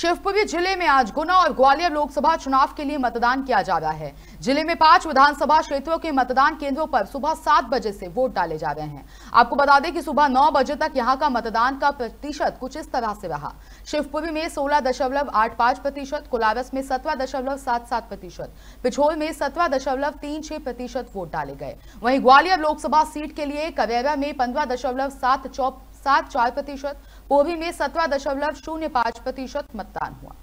शिवपुरी जिले में आज गुना और ग्वालियर लोकसभा चुनाव के लिए मतदान किया जा रहा है जिले में पांच विधानसभा क्षेत्रों के मतदान केंद्रों पर सुबह सात बजे से वोट डाले जा रहे हैं आपको बता दें कि सुबह नौ बजे तक यहां का मतदान का प्रतिशत कुछ इस तरह से रहा शिवपुरी में सोलह दशमलव आठ पांच प्रतिशत कोलारस में सत्रह दशमलव सात सात प्रतिशत पिछोर में सत्रह दशमलव तीन छह प्रतिशत वोट डाले गए वहीं ग्वालियर लोकसभा सीट के लिए कवेरा में पंद्रह दशमलव सात चौ सात चार प्रतिशत पूर्वी में सत्रह दशमलव शून्य पांच प्रतिशत मतदान हुआ